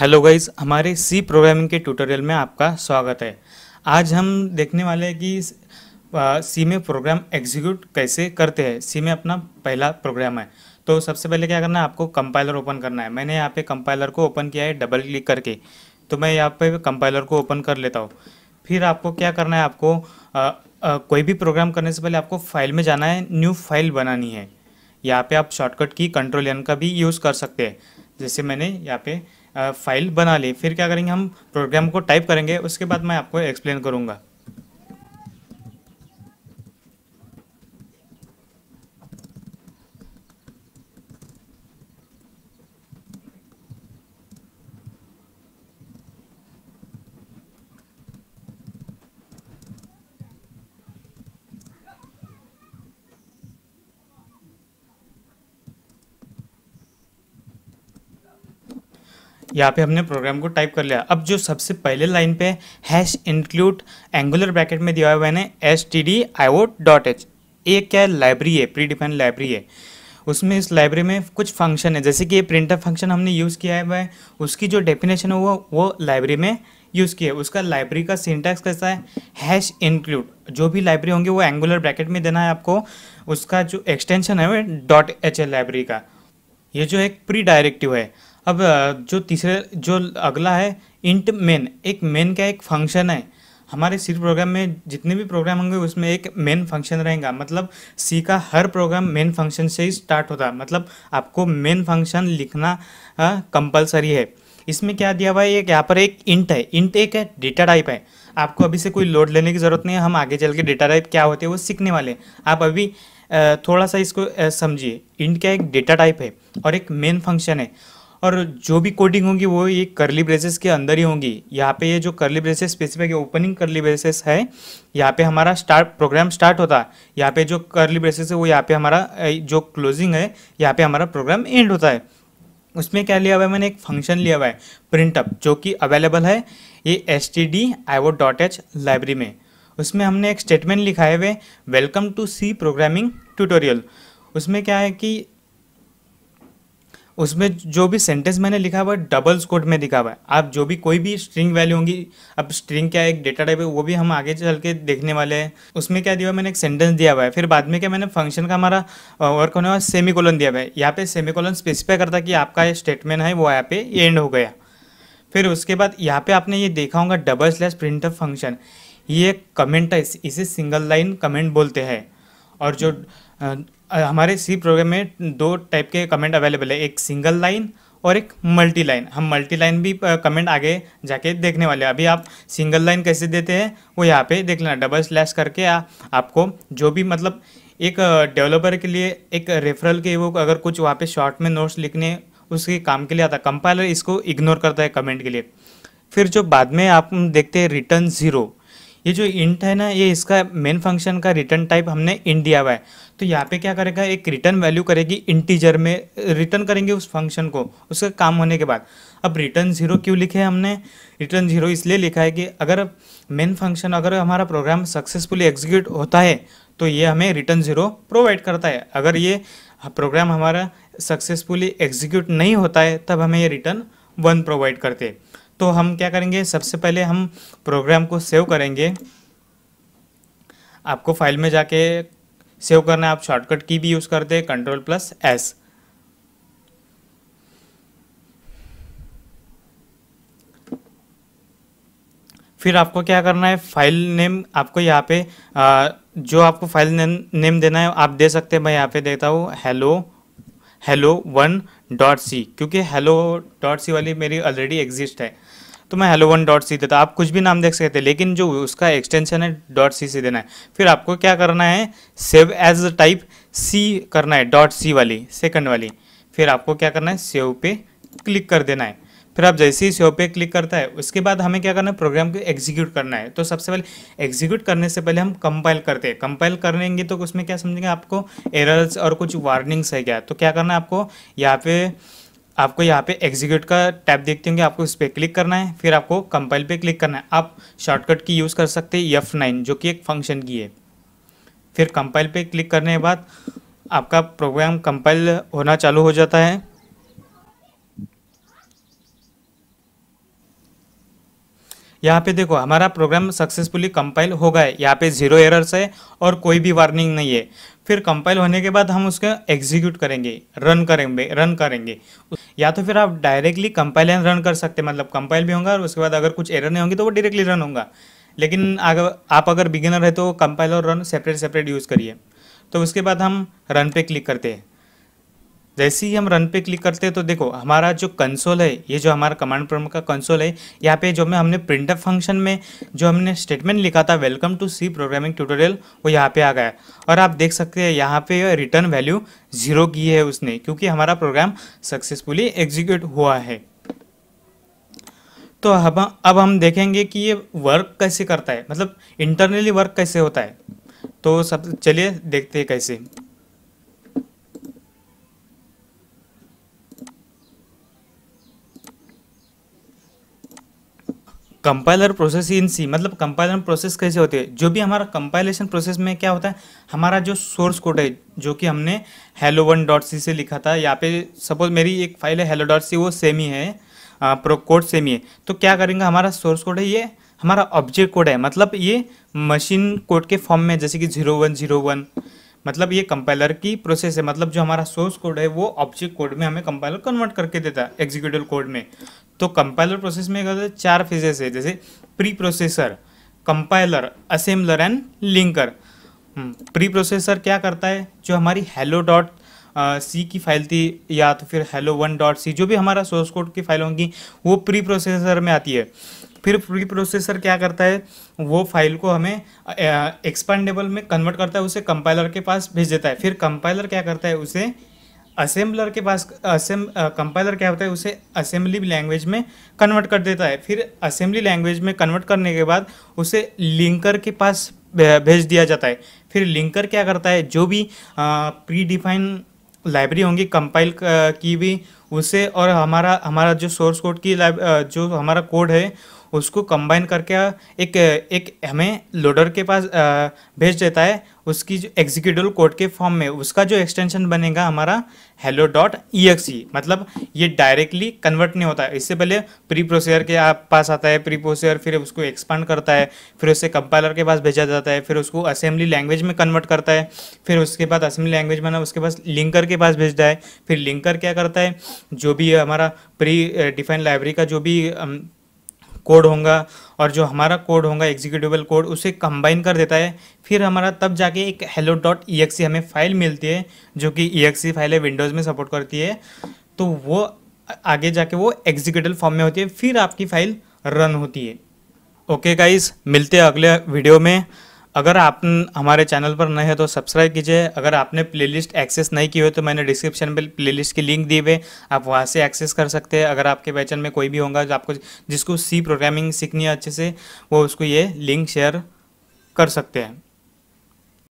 hello guys हमारे सी programming के tutorial में आपका स्वागत है आज हम देखने वाले हैं कि सी में प्रोग्राम एग्जीक्यूट कैसे करते हैं सी में अपना पहला प्रोग्राम है तो सबसे पहले क्या करना है आपको कंपाइलर ओपन करना है मैंने यहाँ पे कंपाइलर को ओपन किया है डबल क्लिक करके तो मैं यहाँ पे कंपाइलर को ओपन कर लेता हूँ फिर आपको क्या करना है आपको आ, आ, कोई भी प्रोग्राम करने से पहले आपको फाइल में जाना है न्यू फाइल बनानी है यहाँ पे आप शॉर्टकट की कंट्रोल एन का भी यूज़ कर सकते हैं जैसे मैंने यहाँ पे फाइल बना ली फिर क्या करेंगे हम प्रोग्राम को टाइप करेंगे उसके बाद मैं आपको एक्सप्लेन करूँगा यहाँ पे हमने प्रोग्राम को टाइप कर लिया अब जो सबसे पहले लाइन पे हैश इंक्लूड एंगुलर ब्रैकेट में दिया हुआ है मैंने S T D I O dot H ये क्या लाइब्रेरी है प्री डिफाइंड लाइब्रेरी है उसमें इस लाइब्रेरी में कुछ फंक्शन है जैसे कि ये प्रिंटर फंक्शन हमने यूज़ किया है उसकी जो डेफिनेशन है वो वो लाइब्रेरी में यूज़ किया है उसका लाइब्रेरी का सिंटैक्स कैसा है हैश इंक्लूड जो भी लाइब्रेरी होंगे वो एंगुलर ब्रैकेट में देना है आपको उसका जो एक्सटेंशन है वो डॉट एच एल लाइब्रेरी का ये जो एक प्री डायरेक्टिव है अब जो तीसरे जो अगला है इंट मेन एक मेन का एक फंक्शन है हमारे सी प्रोग्राम में जितने भी प्रोग्राम होंगे उसमें एक मेन फंक्शन रहेगा मतलब सी का हर प्रोग्राम मेन फंक्शन से ही स्टार्ट होता है मतलब आपको मेन फंक्शन लिखना कंपलसरी है इसमें क्या दिया हुआ है एक यहाँ पर एक इंट है इंट एक है डेटा टाइप है आपको अभी से कोई लोड लेने की ज़रूरत नहीं है हम आगे चल के डेटा टाइप क्या होते हैं वो सीखने वाले हैं आप अभी थोड़ा सा इसको समझिए इंट का एक डेटा टाइप है और एक मेन फंक्शन है और जो भी कोडिंग होगी वो ये करली ब्रेसेस के अंदर ही होंगी यहाँ पे ये जो curly braces specific opening curly braces है यहाँ पे हमारा स्टार्ट प्रोग्राम स्टार्ट होता है यहाँ पे जो करली ब्रेसेस है वो यहाँ पे हमारा जो क्लोजिंग है यहाँ पे हमारा प्रोग्राम एंड होता है उसमें क्या लिया हुआ है मैंने एक फंक्शन लिया हुआ है प्रिंटअप जो कि अवेलेबल है ये एस टी डी आई वो डॉट एच लाइब्रेरी में उसमें हमने एक स्टेटमेंट लिखा है welcome to C programming tutorial उसमें क्या है कि उसमें जो भी सेंटेंस मैंने लिखा हुआ है डबल्स कोड में लिखा हुआ है आप जो भी कोई भी स्ट्रिंग वैल्यू होंगी अब स्ट्रिंग क्या एक डेटा टाइप है वो भी हम आगे चल के देखने वाले हैं उसमें क्या दिया हुआ मैंने एक सेंटेंस दिया हुआ है फिर बाद में क्या मैंने फंक्शन का हमारा वर्क होने वाला सेमी कोलन दिया हुआ है यहाँ पे सेमी कोलन स्पेसिफाई करता कि आपका स्टेटमेंट है वो यहाँ पे एंड हो गया फिर उसके बाद यहाँ पे आपने ये देखा होगा डबल स्लैश प्रिंट फंक्शन ये कमेंट है इसे सिंगल लाइन कमेंट बोलते हैं और जो आ, हमारे सी प्रोग्राम में दो टाइप के कमेंट अवेलेबल है एक सिंगल लाइन और एक मल्टी लाइन हम मल्टी लाइन भी कमेंट आगे जाके देखने वाले हैं अभी आप सिंगल लाइन कैसे देते हैं वो यहाँ पे देख लेना डबल स्लैश करके आ, आपको जो भी मतलब एक डेवलपर के लिए एक रेफरल के वो अगर कुछ वहाँ पे शॉर्ट में नोट्स लिखने उसके काम के लिए आता कंपाइलर इसको इग्नोर करता है कमेंट के लिए फिर जो बाद में आप देखते हैं रिटर्न ज़ीरो ये जो इंट है ना ये इसका मेन फंक्शन का रिटर्न टाइप हमने इंट दिया हुआ है तो यहाँ पे क्या करेगा एक रिटर्न वैल्यू करेगी इंटीजर में रिटर्न करेंगे उस फंक्शन को उसका काम होने के बाद अब रिटर्न ज़ीरो क्यों लिखे हमने रिटर्न ज़ीरो इसलिए लिखा है कि अगर मेन फंक्शन अगर हमारा प्रोग्राम सक्सेसफुली एग्जीक्यूट होता है तो ये हमें रिटर्न ज़ीरो प्रोवाइड करता है अगर ये प्रोग्राम हमारा सक्सेसफुली एग्जीक्यूट नहीं होता है तब हमें ये रिटर्न वन प्रोवाइड करते हैं तो हम क्या करेंगे सबसे पहले हम प्रोग्राम को सेव करेंगे आपको फाइल में जाके सेव करना है आप शॉर्टकट की भी यूज़ करते हैं कंट्रोल प्लस एस फिर आपको क्या करना है फाइल नेम आपको यहाँ पे आ, जो आपको फाइल नेम देना है आप दे सकते हैं मैं यहाँ पे देता हूँ hello hello one dot C क्योंकि हेलो डॉट सी वाली मेरी ऑलरेडी एग्जिस्ट है तो मैं हेलो वन डॉट सी देता आप कुछ भी नाम देख सकते हैं लेकिन जो उसका एक्सटेंशन है डॉट सी से देना है फिर आपको क्या करना है सेव एज टाइप सी करना है डॉट सी वाली सेकंड वाली फिर आपको क्या करना है सेव पे क्लिक कर देना है फिर आप जैसे ही सेव पे क्लिक करता है उसके बाद हमें क्या करना है प्रोग्राम को एग्जीक्यूट करना है तो सबसे पहले एग्जीक्यूट करने से पहले हम कंपाइल करते हैं कंपाइल करेंगे तो उसमें क्या समझेंगे आपको एरर्स और कुछ वार्निंग्स है क्या तो क्या करना है आपको यहाँ पे आपको यहाँ पे एग्जीक्यूट का टैब देखते होंगे आपको इस पर क्लिक करना है फिर आपको कंपाइल पे क्लिक करना है आप शॉर्टकट की यूज़ कर सकते हैं यफ नाइन जो कि एक फंक्शन की है फिर कंपाइल पे क्लिक करने के बाद आपका प्रोग्राम कंपाइल होना चालू हो जाता है यहाँ पे देखो हमारा प्रोग्राम सक्सेसफुली कंपाइल हो गया है यहाँ पे जीरो एरर्स है और कोई भी वार्निंग नहीं है फिर कंपाइल होने के बाद हम उसका एग्जीक्यूट करेंगे रन करेंगे रन करेंगे या तो फिर आप डायरेक्टली कंपाइल एंड रन कर सकते हैं मतलब कंपाइल भी होगा और उसके बाद अगर कुछ एरर नहीं होंगे तो वो डायरेक्टली रन होगा लेकिन अगर आप अगर बिगिनर है तो कंपाइल और रन सेपरेट सेपरेट यूज़ करिए तो उसके बाद हम रन पे क्लिक करते हैं जैसे ही हम रन पे क्लिक करते हैं तो देखो हमारा जो कंसोल है ये जो हमारा कमांड प्रम का कंसोल है यहाँ पे जो मैं हमने प्रिंट फंक्शन में जो हमने स्टेटमेंट लिखा था welcome to C programming tutorial वो यहाँ पे आ गया और आप देख सकते हैं यहाँ पे रिटर्न वैल्यू ज़ीरो की है उसने क्योंकि हमारा प्रोग्राम सक्सेसफुली एग्जीक्यूट हुआ है तो अब अब हम देखेंगे कि ये वर्क कैसे करता है मतलब इंटरनली वर्क कैसे होता है तो सब चलिए देखते हैं कैसे कंपाइलर प्रोसेस इन सी मतलब कंपाइलर प्रोसेस कैसे होती है जो भी हमारा कंपाइलेशन प्रोसेस में क्या होता है हमारा जो सोर्स कोड है जो कि हमने हेलो वन डॉट सी से लिखा था यहाँ पे सपोज मेरी एक फाइल है हेलो डॉट सी वो सेम ही है प्रो कोड सेम ही है तो क्या करेंगे हमारा सोर्स कोड है ये हमारा ऑब्जेक्ट कोड है मतलब ये मशीन कोड के फॉर्म में जैसे कि जीरो वन जीरो वन मतलब ये कंपाइलर की प्रोसेस है मतलब जो हमारा सोर्स कोड है वो ऑब्जेक्ट कोड में हमें कंपाइलर कन्वर्ट करके देता है एग्जीक्यूटिव कोड में तो कंपाइलर प्रोसेस में क्या होता है चार फेजेस है जैसे preprocessor compiler assembler and linker preprocessor क्या करता है जो हमारी हेलो डॉट सी की फाइल थी या तो फिर हेलो वन डॉट सी जो भी हमारा सोर्स कोड की फाइल होंगी वो प्री प्रोसेसर में आती है फिर प्री प्रोसेसर क्या करता है वो फाइल को हमें एक्सपांडेबल में कन्वर्ट करता है उसे कंपाइलर के पास भेज देता है फिर कंपाइलर क्या करता है उसे असेंबलर के पास असेम कंपाइलर क्या होता है उसे असेंबली लैंग्वेज में कन्वर्ट कर देता है फिर असेंबली लैंग्वेज में कन्वर्ट करने के बाद उसे लिंकर के पास भेज दिया जाता है फिर लिंकर क्या करता है जो भी प्री डिफाइन लाइब्रेरी होंगी कंपाइल की भी उसे और हमारा हमारा जो सोर्स कोड की जो हमारा कोड है उसको कंबाइन करके एक एक हमें लोडर के पास भेज देता है उसकी जो एग्जीक्यूटिव कोड के फॉर्म में उसका जो एक्सटेंशन बनेगा हमारा hello dot E X E मतलब ये डायरेक्टली कन्वर्ट नहीं होता है इससे पहले प्री प्रोसेसर के आप पास आता है प्री प्रोसेसर फिर उसको एक्सपांड करता है फिर उसे कंपाइलर के पास भेजा जाता है फिर उसको असेंबली लैंग्वेज में कन्वर्ट करता है फिर उसके बाद असेंबली लैंग्वेज में उसके पास लिंकर के पास भेजता है फिर लिंकर क्या करता है जो भी हमारा प्री डिफाइन लाइब्रेरी का जो भी कोड होगा और जो हमारा कोड होगा एग्जीक्यूटिवल कोड उसे कंबाइन कर देता है फिर हमारा तब जाके एक हेलो डॉट ई हमें फाइल मिलती है जो कि ई एक्सी फाइलें विंडोज़ में सपोर्ट करती है तो वो आगे जाके वो एग्जीक्यूटिव फॉर्म में होती है फिर आपकी फाइल रन होती है ओके okay गाइस मिलते हैं अगले वीडियो में अगर आप हमारे चैनल पर नए हैं तो सब्सक्राइब कीजिए अगर आपने प्लेलिस्ट एक्सेस नहीं की हो तो मैंने डिस्क्रिप्शन में प्लेलिस्ट की लिंक दी हुए आप वहाँ से एक्सेस कर सकते हैं अगर आपके बैचन में कोई भी होगा जो आपको जिसको सी प्रोग्रामिंग सीखनी है अच्छे से वो उसको ये लिंक शेयर कर सकते हैं